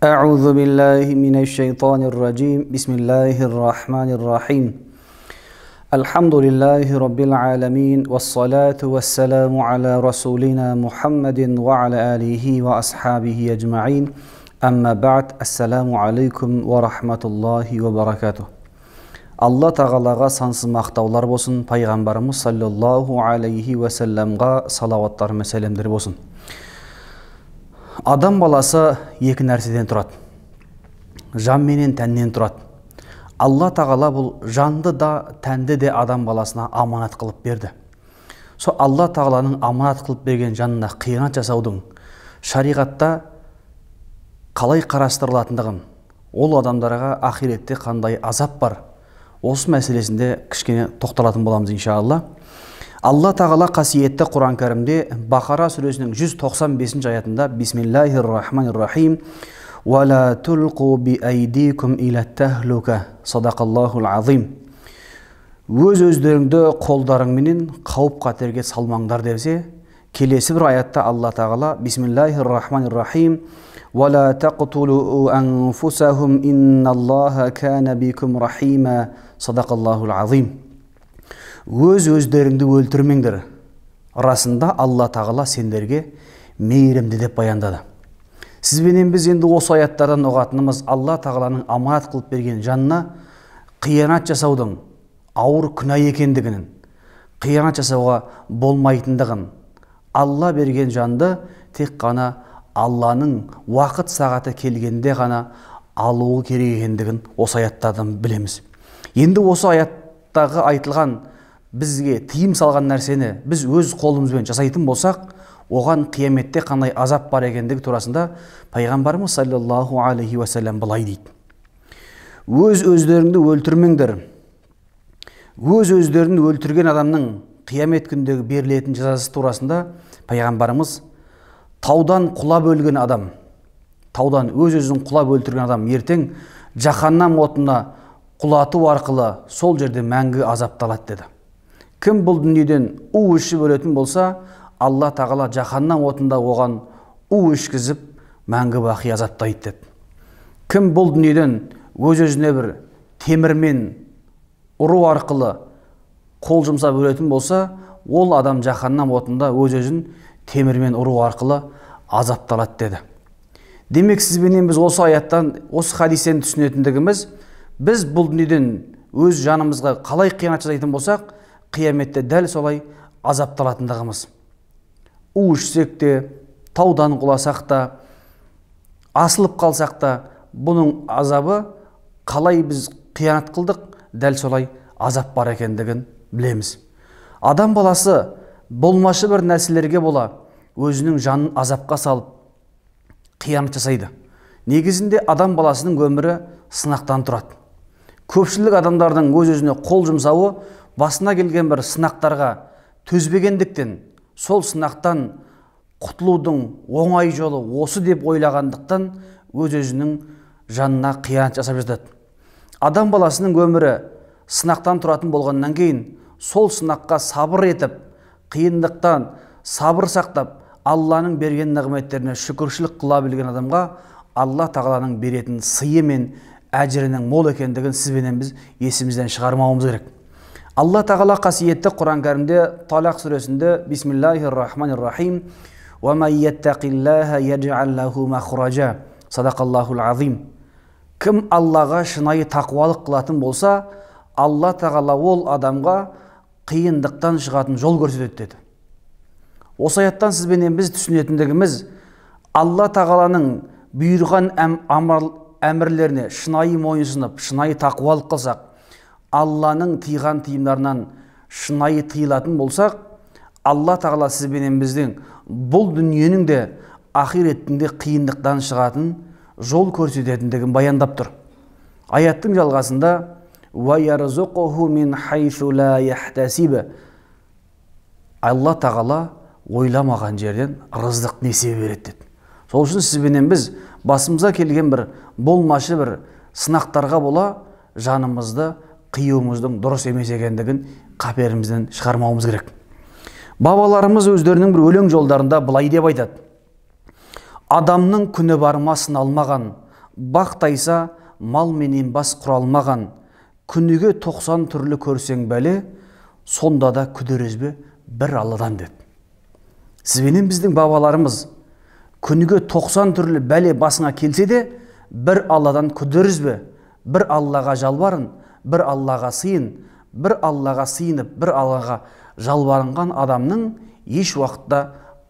أعوذ بالله من الشيطان الرجيم بسم الله الرحمن الرحيم الحمد لله رب العالمين والصلاة والسلام على رسولنا محمد وعلى آله وأصحابه أجمعين أما بعد السلام عليكم ورحمة الله وبركاته الله алла тағалаға сансыз мақтаулар болсын пайғамбарымыз саллаллаху алейхи уәсаламға салауаттар мен сәлемдер болсын адам баласы екі нәрседен тұрады жан менен тәннен тұрады алла тағала бұл жанды да тәнді де адам баласына аманат қылып берді сол алла тағаланың аманат қылып берген жанына қиянат жасаудың шариғатта қалай қарастырылатындығын ол адамдарға ақиретте қандай азап бар осы мәселесінде кішкене тоқталатын боламыз иншалла алла тағала қасиетті құран кәрімде бақара сүресінің 195 аятында бисмиллахи рахмани рахим уәлә тулқу би айдикум иля тәхлука садақаллахул азим өз өздеріңді қолдарыңменен қауіп қатерге салмаңдар десе келесі бір аятта алла тағала бисмиллахи рахмани рахим ولا تقتلوا أنفسهم إن الله كان بكم رحيما صدق الله العظيم өз өздеріңді өлтірмеңдер расында алла тағала сендерге мейірімді деп баяндады сізбенен біз енді осы аяттардан ұғатынымыз алла тағаланың аманат қылып берген жанына қиянат жасаудың ауыр күнә екендігін қиянат жасауға болмайтындығын алла берген жанды тек қана алланың уақыт сағаты келгенде ғана алуы керек екендігін осы аяттардан білеміз енді осы аяттағы айтылған бізге тыйым салған нәрсені біз өз қолымызбен жасайтын болсақ оған қияметте қандай азап бар екендігі турасында пайғамбарымыз саллаллаху алейхи уассалам былай дейді өз өздеріңді өлтірмеңдер өз өздерін өлтірген адамның қиямет күндегі берілетін жазасы турасында пайғамбарымыз таудан құлап өлген адам таудан өз өзін құлап өлтірген адам ертең жаһаннам отына құлату арқылы сол жерде мәңгі азапталады деді кім бұл дүниеден у ішіп өлетін болса алла тағала жаһаннам отында оған у ішкізіп мәңгі бақи азаптайды деді кім бұл дүниеден өз өзіне бір темірмен ұру арқылы қол жұмсап өлетін болса ол адам жаһаннам отында өз өзін темірмен ұру арқылы азапталады деді демек сізбенен біз осы аяттан осы хадистен түсінетіндігіміз біз бұл дүниеден өз жанымызға қалай қиянат жасайтын болсақ қияметте дәл солай азапталатындығымыз у ішсек те таудан құласақ та асылып қалсақ та бұның азабы қалай біз қиянат қылдық дәл солай азап бар екендігін білеміз адам баласы болмашы бір нәрселерге бола өзінің жанын азапқа салып қиянат жасайды негізінде адам баласының өмірі сынақтан тұрады көпшілік адамдардың өз өзіне қол жұмсауы басына келген бір сынақтарға төзбегендіктен сол сынақтан құтылудың оңай жолы осы деп ойлағандықтан өз өзінің жанына қиянат жасап жатады адам баласының өмірі сынақтан тұратын болғаннан кейін сол сынаққа сабыр етіп қиындықтан сабыр сақтап алланың берген нығметтеріне шүкіршілік қыла білген адамға алла тағаланың беретін сыйы мен әжірінің мол екендігін сіз біз есімізден шығармауымыз керек алла тағала қасиетті құран кәрімде талақ сүресінде бисмиллахи рахманир рахим кім аллаға шынайы тақуалық қылатын болса алла тағала ол адамға қиындықтан шығатын жол көрсетеді деді осы аяттан сізбенен біз түсінетіндігіміз алла тағаланың бұйырған әмірлеріне шынайы мойынсынып шынайы тақуалық қылсақ алланың тиған тыйымдарынан шынайы тыйылатын болсақ алла тағала сіз бенен біздің бұл дүниенің де ақиреттің де қиындықтан шығатын жол көрсететіндігін баяндап тұр аяттың жалғасында алла тағала ойламаған жерден рызық несие береді деді сол үшін сізбенен біз басымызға келген бір болмашы бір сынақтарға бола жанымызды қиюымыздың дұрыс емес екендігін қаперімізден шығармауымыз керек бабаларымыз өздерінің бір өлең жолдарында былай деп айтады адамның күні ма сыналмаған бақтайса мал менен бас құралмаған күніге тоқсан түрлі көрсең бәле сонда да үзбе бір алладан деді сізбенен біздің бабаларымыз күніге тоқсан түрлі бәле басыңа келсе де бір алладан күдер үзбе бір аллаға жалбарын бір аллаға сыйын бір аллаға сыйынып бір аллаға жалбарынған адамның еш уақытта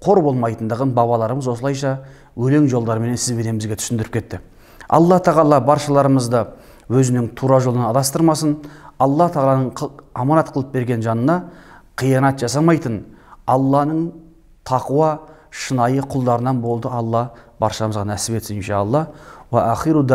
қор болмайтындығын бабаларымыз осылайша өлең жолдарымен сізбенен бізге түсіндіріп кетті алла тағала баршаларымызды өзінің тура жолынан адастырмасын алла тағаланың аманат қылып берген жанына қиянат жасамайтын алланың тақуа шынайы құлдарынан болды алла баршамызға нәсіп етсін иншалла ахиру